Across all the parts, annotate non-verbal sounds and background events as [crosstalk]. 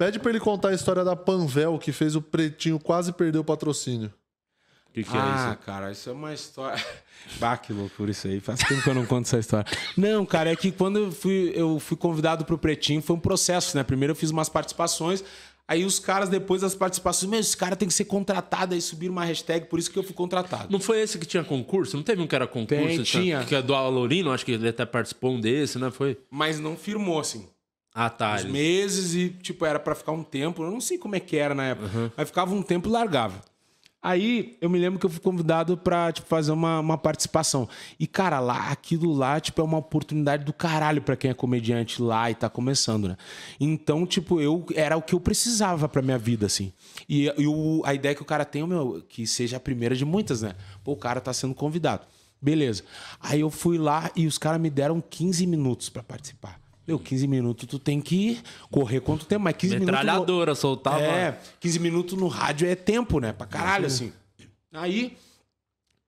Pede pra ele contar a história da Panvel, que fez o Pretinho quase perder o patrocínio. O que, que é ah, é isso? Ah, cara, isso é uma história. [laughs] Bah, que loucura isso aí. Faz tempo que eu não conto essa história. Não, cara, é que quando eu fui, eu fui convidado pro Pretinho, foi um processo, né? Primeiro eu fiz umas participações, Aí os caras, depois das participações, meu, esse cara tem que ser contratado, aí subir uma hashtag, por isso que eu fui contratado. Não foi esse que tinha concurso? Não teve um que era concurso? Tem, tinha. Que é do Alorino, acho que ele até participou um desse, né? Foi. Mas não firmou, assim atalhos. Ah, tá, Uns meses e, tipo, era para ficar um tempo. Eu não sei como é que era na época. Uhum. Mas ficava um tempo e largava. Aí eu me lembro que eu fui convidado pra tipo, fazer uma, uma participação. E, cara, lá, aquilo lá, tipo, é uma oportunidade do caralho pra quem é comediante lá e tá começando, né? Então, tipo, eu era o que eu precisava pra minha vida, assim. E, e o, a ideia que o cara tem, meu, que seja a primeira de muitas, né? Pô, o cara tá sendo convidado. Beleza. Aí eu fui lá e os caras me deram 15 minutos para participar meu 15 minutos, tu tem que correr quanto tempo, mas 15 Metralhadora, minutos. soltava. É, 15 minutos no rádio é tempo, né? Pra caralho, assim. Aí,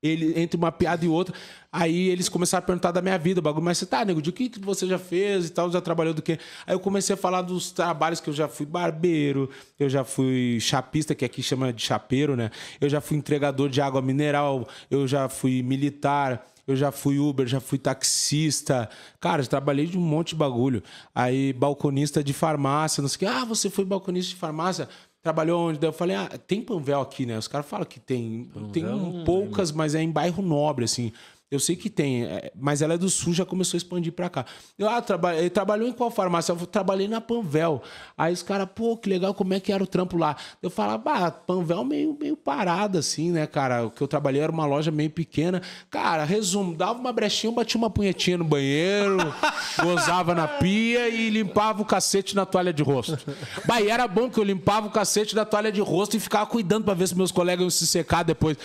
ele, entre uma piada e outra, aí eles começaram a perguntar da minha vida, bagulho, mas você tá, nego, de o que, que você já fez e tal, já trabalhou do quê? Aí eu comecei a falar dos trabalhos que eu já fui barbeiro, eu já fui chapista, que aqui chama de chapeiro, né? Eu já fui entregador de água mineral, eu já fui militar eu já fui Uber, já fui taxista. Cara, trabalhei de um monte de bagulho. Aí, balconista de farmácia, não sei o que. Ah, você foi balconista de farmácia? Trabalhou onde? Daí eu falei, ah, tem Panvel aqui, né? Os caras falam que tem. Panvel, tem poucas, mas é em bairro nobre, assim. Eu sei que tem, é, mas ela é do sul, já começou a expandir para cá. Eu, ah, trabalhei, ele trabalhou em qual farmácia? Eu trabalhei na Panvel. Aí os caras, pô, que legal, como é que era o trampo lá? Eu falava, bah, Panvel meio, meio parada, assim, né, cara? O que eu trabalhei era uma loja meio pequena. Cara, resumo, dava uma brechinha, batia uma punhetinha no banheiro, [laughs] gozava na pia e limpava o cacete na toalha de rosto. Bah, e era bom que eu limpava o cacete da toalha de rosto e ficava cuidando para ver se meus colegas iam se secar depois.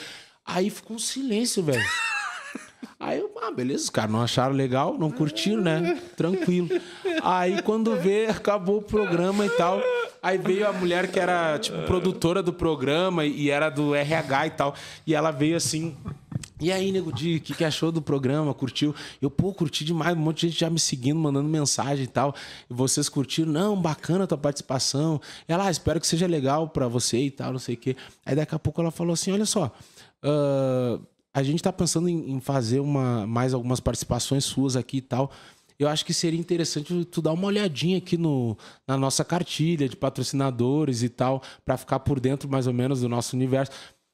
Aí ficou um silêncio, velho. Aí eu, ah, beleza, os caras não acharam legal, não curtiram, né? Tranquilo. Aí quando vê, acabou o programa e tal. Aí veio a mulher que era, tipo, produtora do programa e era do RH e tal. E ela veio assim. E aí, nego Di, o que, que, achou do programa? Curtiu? Eu, pô, curti demais, um monte de gente já me seguindo, mandando mensagem e tal. E vocês curtiram? Não, bacana a tua participação. Ela, ah, espero que seja legal para você e tal, não sei o quê. Aí daqui a pouco ela falou assim: olha só. Uh a gente está pensando em, em, fazer uma, mais algumas participações suas aqui e tal. Eu acho que seria interessante tu dar uma olhadinha aqui no, na nossa cartilha de patrocinadores e tal, para ficar por dentro mais ou menos do nosso universo.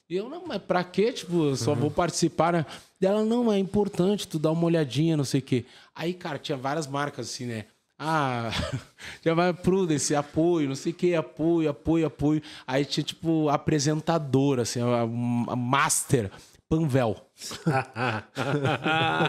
Eu não, mas pra quê? Tipo, eu só uhum. vou participar, né? Dela, não, é importante tu dar uma olhadinha, não sei o quê. Aí, cara, tinha várias marcas assim, né? Ah, [laughs] já vai Prudence, apoio, não sei o que, apoio, apoio, apoio. Aí tinha, tipo, apresentadora, assim, a, a master. Panvel. [laughs]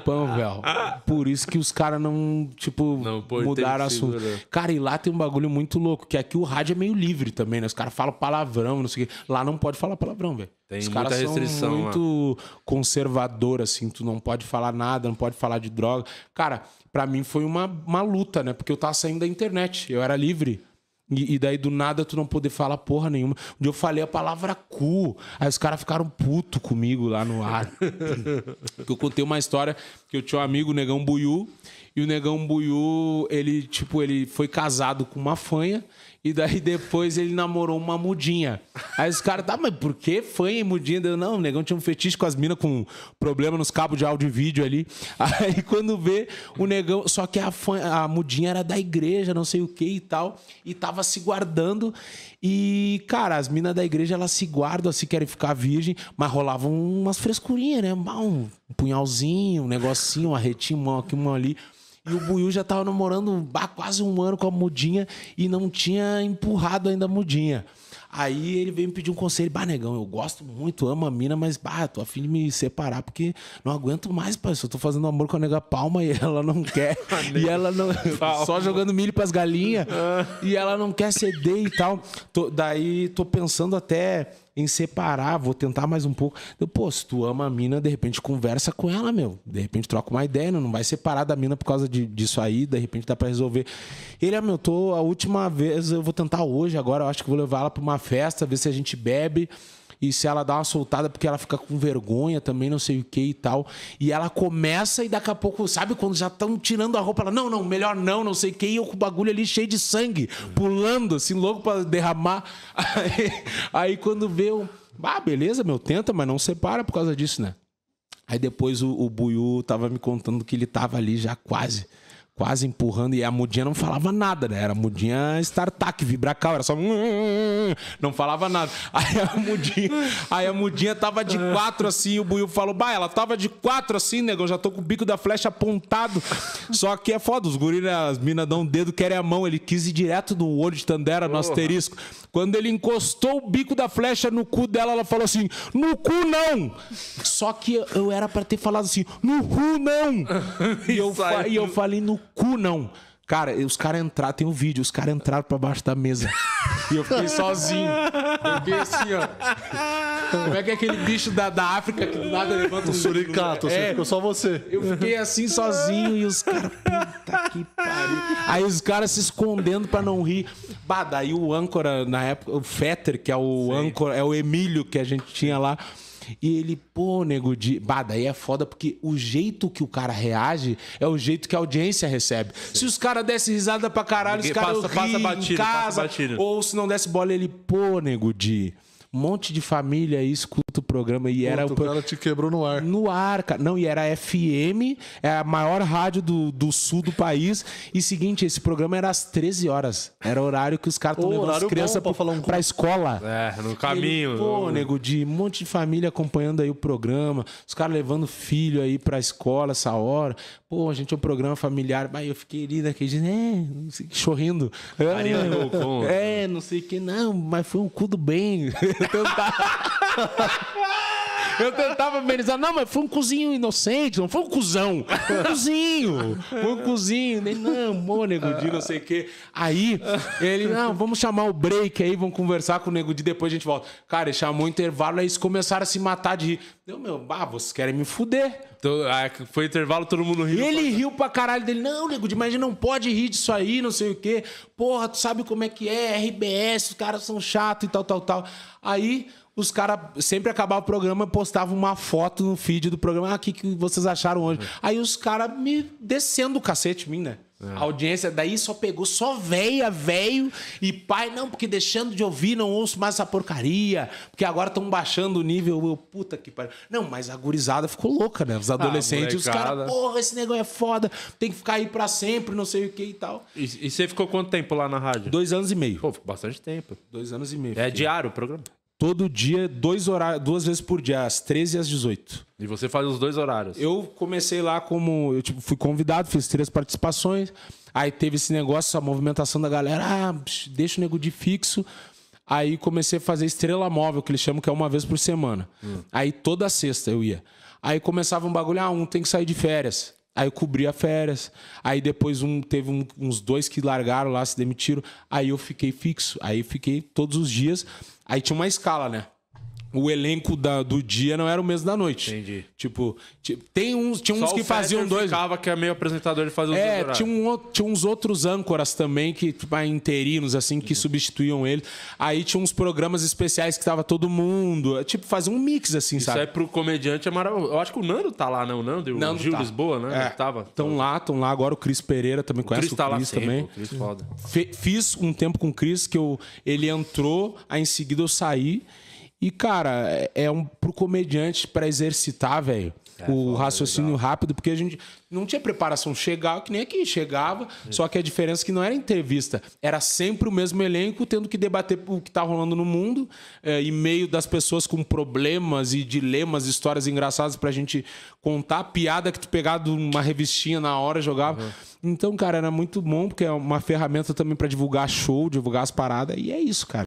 Panvel. Por isso que os caras não, tipo, não, pô, mudaram assunto. Cara, e lá tem um bagulho muito louco, que aqui o rádio é meio livre também, né? Os caras falam palavrão, não sei o quê. Lá não pode falar palavrão, velho. Tem os caras são muito lá. conservador, assim. Tu não pode falar nada, não pode falar de droga. Cara, para mim foi uma, uma luta, né? Porque eu tava saindo da internet, eu era livre. E, e, daí do nada tu não poder falar porra nenhuma. Um dia eu falei a palavra cu. Aí os caras ficaram puto comigo lá no ar. [laughs] eu contei uma história que eu tinha um amigo, o Negão Buiu. E o Negão Buiu, ele, tipo, ele foi casado com uma fanha. E daí depois ele namorou uma mudinha. Aí os caras, tá, mas por que foi em mudinha? Eu, não, o negão tinha um fetiche com as minas com problema nos cabos de áudio e vídeo ali. [laughs] Aí quando vê, o negão. Só que a, fã, a mudinha era da igreja, não sei o que e tal. E tava se guardando. E, cara, as minas da igreja, elas se guardam, assim, querem ficar virgem, mas rolavam umas frescurinhas, né? Um punhalzinho, um negocinho, uma retinha, uma aqui, uma ali. E o Buiu já tava namorando quase um ano com a Mudinha e não tinha empurrado ainda a Mudinha. Aí ele veio me pedir um conselho. Bah, negão, eu gosto muito, amo a mina, mas bah, tô afim de me separar porque não aguento mais, pai. Só tô fazendo amor com a nega palma e ela não quer. [laughs] e ela não. só jogando milho pras galinhas. Ah. e ela não quer ceder e tal. Tô, daí tô pensando até em separar, vou tentar mais um pouco. Eu, pô, se tu ama a mina, de repente conversa com ela, meu. De repente troca uma ideia, não vai separar da mina por causa de, disso aí, de repente dá para resolver. Ele, ah, meu, tô a última vez, eu vou tentar hoje, agora eu acho que vou levar ela para uma festa, ver se a gente bebe. E se ela dá uma soltada porque ela fica com vergonha também, não sei o que e tal. E ela começa e daqui a pouco, sabe, quando já estão tirando a roupa, ela, não, não, melhor não, não sei o que. E eu com o bagulho ali cheio de sangue, pulando, assim, louco para derramar. [laughs] Aí, aí, quando vê, eu, ah, beleza, meu, tenta, mas não separa por causa disso, né? Aí depois o, o Buiu tava me contando que ele tava ali já quase quase empurrando, e a mudinha não falava nada, né? Era a mudinha StarTac, vibracal, era só. Não falava nada. Aí a mudinha, aí a mudinha tava de quatro assim, e o Buiu falou: Bah, ela tava de quatro assim, negão, já tô com o bico da flecha apontado. Só que é foda, os gorilas né, as minas dão um dedo, querem a mão, ele quis ir direto no olho de Tandera, no asterisco. Quando ele encostou o bico da flecha no cu dela, ela falou assim: No cu não! Só que eu era para ter falado assim: No cu não! [laughs] E eu, e eu falei: No Cu não. Cara, os caras entraram, tem um vídeo, os caras entraram pra baixo da mesa. [laughs] E eu fiquei sozinho. Eu fiquei assim, ó. Como é que é aquele bicho da, da África que nada levanta um. Suricato, é, ficou só você. Eu fiquei assim sozinho e os caras. Puta que pariu. Aí os caras se escondendo pra não rir. Bah, daí o âncora, na época, o Fetter, que é o âncora, é o Emílio que a gente tinha lá. E ele, pô, nego de. Bah, daí é foda porque o jeito que o cara reage é o jeito que a audiência recebe. Sim. Se os caras dessem risada pra caralho, Ninguém os caras passa, passa batida, em casa. Passa batida. Ou se não desse bola, ele, pô, nego de. Um monte de família escuta o programa e era o. Ela te quebrou no ar. No ar, cara. Não, e era FM, é a maior rádio do, do sul do país. E seguinte, esse programa era às 13 horas. Era horário que os caras estão levando as crianças pra, um... escola. É, no caminho. Ele, Pô, nego, de um monte de família acompanhando aí o programa, os caras levando filho aí pra escola essa hora. Pô, a gente é um programa familiar, mas eu fiquei ali naquele dia, é, não sei que, chorrindo. É, é, é, não sei o que, não, mas foi um cu do bem. Tentar. [laughs] Tá. [laughs] Eu tentava amenizar. Não, mas foi um cozinho inocente, não foi um cuzão. Foi um cozinho. Foi um cozinho. Ele, não, amor, nego de não sei o quê. Aí, ele, não, vamos chamar o break aí, vamos conversar com o nego de depois a gente volta. Cara, ele chamou o intervalo, aí eles começaram a se matar de rir. Eu, meu, ah, vocês querem me fuder. Então, ah, foi intervalo, todo mundo riu. Ele riu pra caralho dele. Não, nego, de, mas a gente não pode rir disso aí, não sei o quê. Porra, tu sabe como é que é, RBS, os caras são chatos e tal, tal, tal. Aí os caras sempre acabava o programa, postava uma foto no feed do programa. Ah, o que, que vocês acharam hoje? É. Aí os caras me descendo o cacete, mim, né? É. A audiência daí só pegou só véia, velho e pai, não, porque deixando de ouvir, não ouço mais essa porcaria, porque agora estão baixando o nível. Eu, puta que pariu. Não, mas a gurizada ficou louca, né? Os ah, adolescentes, ah, os caras, porra, esse negócio é foda, tem que ficar aí pra sempre, não sei o que e tal. E, e você ficou quanto tempo lá na rádio? Dois anos e meio. Pô, bastante tempo. Dois anos e meio. É fiquei. diário o programa? Todo dia, dois horários, duas vezes por dia, às 13 e às 18. E você faz os dois horários? Eu comecei lá como. Eu tipo, fui convidado, fiz três participações. Aí teve esse negócio, a movimentação da galera. Ah, deixa o nego de fixo. Aí comecei a fazer estrela móvel, que eles chamam que é uma vez por semana. Hum. Aí toda sexta eu ia. Aí começava um bagulho, ah, um tem que sair de férias. Aí eu cobri a férias. Aí depois um teve um, uns dois que largaram lá, se demitiram. Aí eu fiquei fixo. Aí fiquei todos os dias. Aí tinha uma escala, né? o elenco da, do dia não era o mesmo da noite. Entendi. Tipo, tem uns, tinha uns Só que faziam dois. ficava que é meio apresentador, de fazer, os É, tinha, um, tinha, uns outros âncoras também, que tipo, ah, interinos, assim, que uhum. substituíam ele. Aí tinha uns programas especiais que tava todo mundo. Tipo, fazia um mix, assim, Isso sabe? Isso aí pro comediante é maravilhoso. Eu acho que o Nando tá lá, não, né? Nando? O Nando Gil tá. Lisboa, né? É. Tava. Tão lá, tão lá. Agora o Cris Pereira também o conhece Chris tá o Cris tá também. Cris foda. F fiz um tempo com o Cris que eu, ele entrou, aí em seguida eu saí. E, cara, é, é um pro comediante para exercitar, velho. É, o raciocínio legal. rápido, porque a gente não tinha preparação. Chegava, que nem aqui, chegava, hum. só que a diferença é que não era entrevista, era sempre o mesmo elenco tendo que debater o que tá rolando no mundo, é, e meio das pessoas com problemas e dilemas, histórias engraçadas pra gente contar, piada que tu pegava de uma revistinha na hora jogava. Uhum. Então, cara, era muito bom, porque é uma ferramenta também para divulgar show, divulgar as paradas, e é isso, cara.